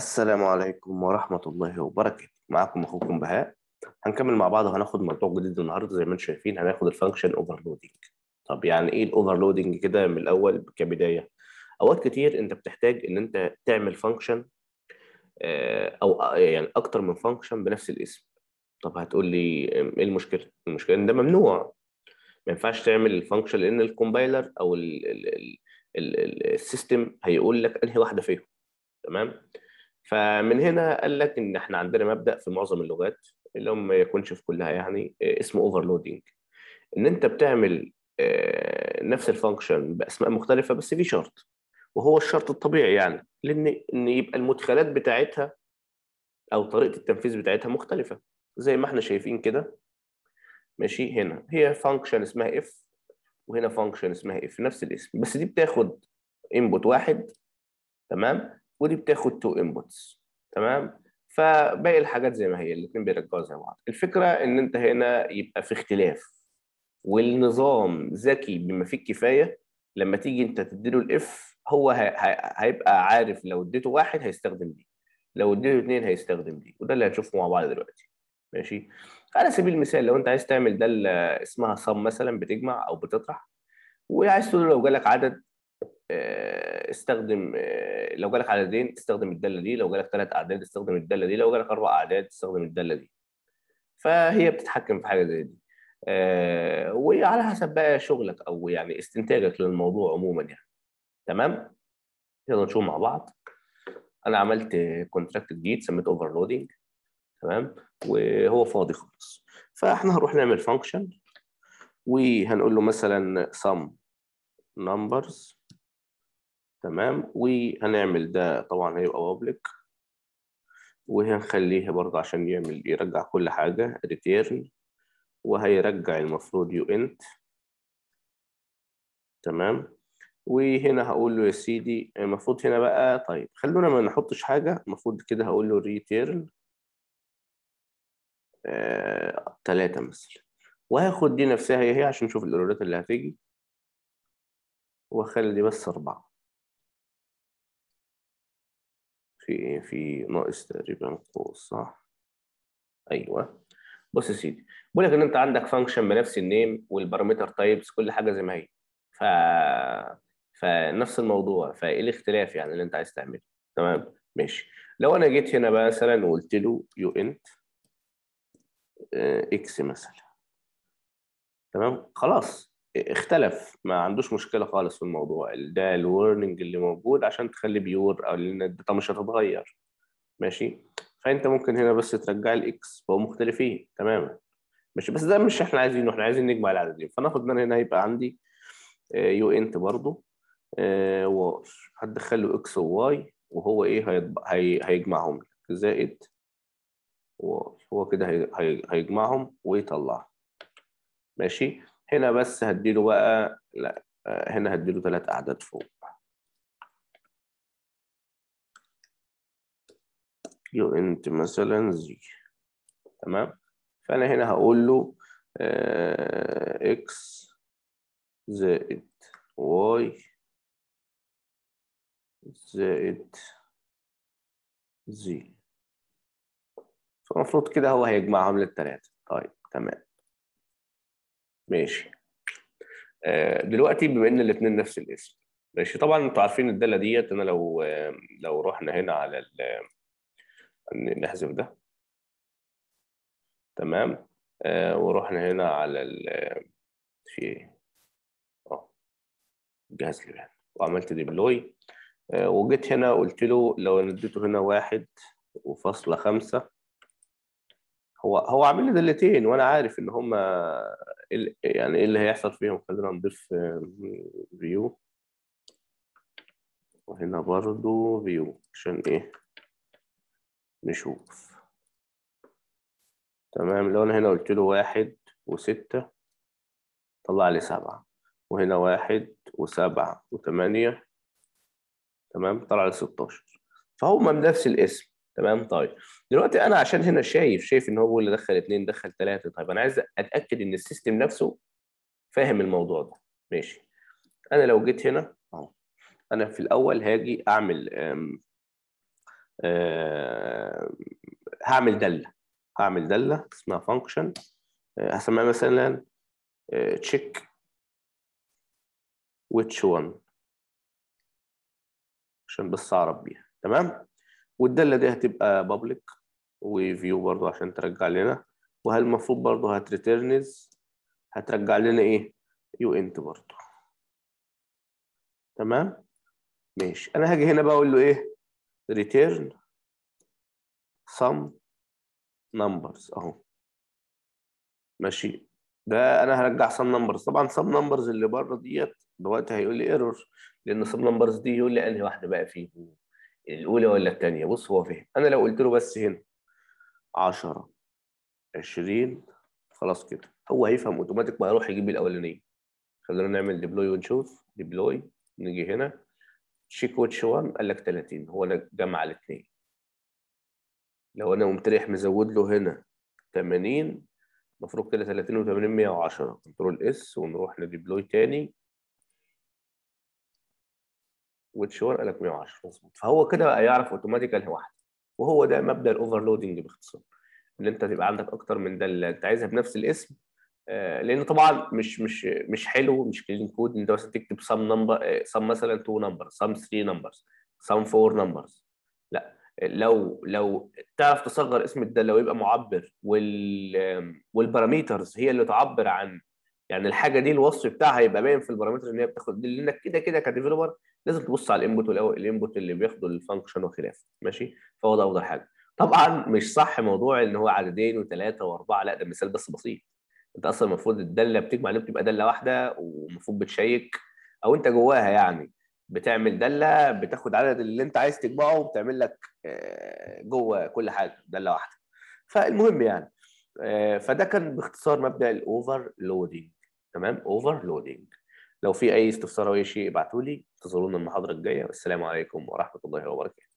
السلام عليكم ورحمة الله وبركاته معاكم أخوكم بهاء هنكمل مع بعض وهناخد موضوع جديد النهاردة زي ما انتم شايفين هناخد الفانكشن اوفرلودنج طب يعني ايه الاوفرلودنج كده من الأول كبداية أوقات كتير أنت بتحتاج إن أنت تعمل فانكشن آه، أو آه، يعني أكتر من فانكشن بنفس الاسم طب هتقول لي ايه المشكلة؟ المشكلة إن ده ممنوع ما ينفعش تعمل الفانكشن لأن الكومبايلر أو السيستم هيقول لك أنهي واحدة فيهم تمام؟ فمن هنا قال لك ان احنا عندنا مبدا في معظم اللغات اللي هم ما يكونش في كلها يعني اسمه اوفرلودنج ان انت بتعمل آه، نفس الفانكشن باسماء مختلفه بس في شرط وهو الشرط الطبيعي يعني لان ان يبقى المدخلات بتاعتها او طريقه التنفيذ بتاعتها مختلفه زي ما احنا شايفين كده ماشي هنا هي فانكشن اسمها اف وهنا فانكشن اسمها اف نفس الاسم بس دي بتاخد انبوت واحد تمام ودي بتاخد تو انبوتس تمام فباقي الحاجات زي ما هي الاثنين بيرجعوا زي بعض الفكره ان انت هنا يبقى في اختلاف والنظام ذكي بما فيه الكفايه لما تيجي انت تديله الاف هو هيبقى عارف لو اديته واحد هيستخدم دي لو اديته اثنين هيستخدم دي وده اللي هنشوفه مع بعض دلوقتي ماشي على سبيل المثال لو انت عايز تعمل ده اللي اسمها صم مثلا بتجمع او بتطرح وعايز تقول لو جالك عدد آه، استخدم آه، لو جالك عددين استخدم الداله دي لو جالك ثلاث اعداد استخدم الداله دي لو جالك اربع اعداد استخدم الداله دي فهي بتتحكم في حاجه زي دي آه، وعلى حسب بقى شغلك او يعني استنتاجك للموضوع عموما يعني تمام يلا نشوف مع بعض انا عملت كونتراكت جديد سميته اوفرلودنج تمام وهو فاضي خالص فاحنا هنروح نعمل فانكشن وهنقول له مثلا سم numbers تمام وهنعمل ده طبعا هيبقى بابليك وهنخليها برضه عشان يعمل يرجع كل حاجة ريتيرن وهيرجع المفروض يو انت تمام وهنا هقول له يا سيدي المفروض هنا بقى طيب خلونا ما نحطش حاجة المفروض كده هقول له ريتيرن آه، تلاتة مثلا وهاخد دي نفسها هي هي عشان نشوف الإيرورات اللي هتيجي وأخلي بس أربعة في إيه؟ في ناقص تقريبا قوس صح ايوه بص يا سيدي بقول لك ان انت عندك فانكشن بنفس النيم والبارامتر تايبس كل حاجه زي ما هي ف فنفس الموضوع فايه الاختلاف يعني اللي انت عايز تعمله تمام ماشي لو انا جيت هنا بقى مثلا وقلت له يو انت اكس مثلا تمام خلاص اختلف ما عندوش مشكله خالص في الموضوع ده الورنينج اللي موجود عشان تخلي بيور او لان الداتا مش هتتغير ماشي فانت ممكن هنا بس ترجع الاكس بقوا مختلفين تماما ماشي بس ده مش احنا عايزينه احنا عايزين نجمع العددين فناخد من هنا يبقى عندي آه، يو انت برضه آه، وار هتدخل له اكس وواي وهو ايه هي هيجمعهم لك زائد وار هو كده هيجمعهم ويطلع ماشي هنا بس هديله بقى لا آه، هنا هديله ثلاث أعداد فوق يو انت مثلا زي تمام فأنا هنا هقول له آه، اكس زائد واي زائد زي فالمفروض كده هو هيجمعهم للتلاتة طيب تمام ماشي آه، دلوقتي بما ان الاثنين نفس الاسم ماشي طبعا انتوا عارفين الداله ديت انا لو لو رحنا هنا على ال نحذف ده تمام آه، ورحنا هنا على ال في ايه اه جهاز لبيان وعملت ديبلوي آه، وجيت هنا قلت له لو انا اديته هنا واحد وفاصلة خمسة هو هو عامل لي دالتين وانا عارف ان هما يعني ايه اللي هيحصل فيهم خلينا نضيف فيو وهنا برضو فيو عشان ايه نشوف تمام لو انا هنا قلت له واحد وستة طلع لي سبعة وهنا واحد وسبعة وتمانية تمام طلع لي ستاشر فهما بنفس الاسم تمام طيب دلوقتي انا عشان هنا شايف شايف ان هو بيقول دخل اثنين دخل ثلاثه طيب انا عايز اتاكد ان السيستم نفسه فاهم الموضوع ده ماشي انا لو جيت هنا اهو انا في الاول هاجي اعمل أم أم هعمل داله هعمل داله اسمها فانكشن آه، هسميها مثلا تشيك ويتش وان عشان بس اعرف بيها تمام والداله دي هتبقى بابليك وفيو برضو عشان ترجع لنا وهل المفروض برضو هتريتيرنز هترجع لنا ايه يو انت برضو تمام ماشي انا هاجي هنا بقى اقول له ايه ريتيرن سم نمبرز اهو ماشي ده انا هرجع سم نمبرز طبعا سم نمبرز اللي بره ديت دلوقتي هيقول لي ايرور لان سم نمبرز دي يقول لي انهي واحده بقى فيهم الاولى ولا الثانيه بص هو فهم انا لو قلت له بس هنا 10 20 خلاص كده هو هيفهم اوتوماتيك بقى يروح يجيب الاولانيه خلينا نعمل ديبلوي ونشوف ديبلوي نيجي هنا تشيك واتش 1 قال لك 30 هو انا جمع الاثنين لو انا قمت رايح مزود له هنا 80 المفروض كده 30 و80 110 كنترول اس ونروح لديبلوي تاني وتشور قال لك 110 مظبوط فهو كده بقى يعرف اوتوماتيكال واحده وهو ده مبدا الاوفرلودنج باختصار ان انت تبقى عندك اكتر من ده اللي انت عايزها بنفس الاسم آه، لان طبعا مش مش مش حلو مش كلين كود انت مثلا تكتب سم نمبر سم مثلا 2 نمبر سم 3 نمبرز سم 4 نمبرز لا لو لو تعرف تصغر اسم ده لو يبقى معبر وال والباراميترز هي اللي تعبر عن يعني الحاجه دي الوصف بتاعها يبقى باين في الباراميترز ان هي بتاخد لانك كده كده كديفلوبر لازم تبص على الانبوت الانبوت اللي بياخده الفانكشن وخلافه ماشي فهو ده افضل حاجه طبعا مش صح موضوع ان هو عددين وثلاثه واربعه لا ده مثال بس بسيط انت اصلا المفروض الداله بتجمع عليهم بتبقى داله واحده ومفروض بتشيك او انت جواها يعني بتعمل داله بتاخد عدد اللي انت عايز تجمعه وبتعمل لك آه، جوه كل حاجه داله واحده فالمهم يعني آه، فده كان باختصار مبدا الاوفر لودنج تمام اوفر لودنج لو في اي استفسار او اي شيء ابعتوا لي انتظرونا المحاضره الجايه والسلام عليكم ورحمه الله وبركاته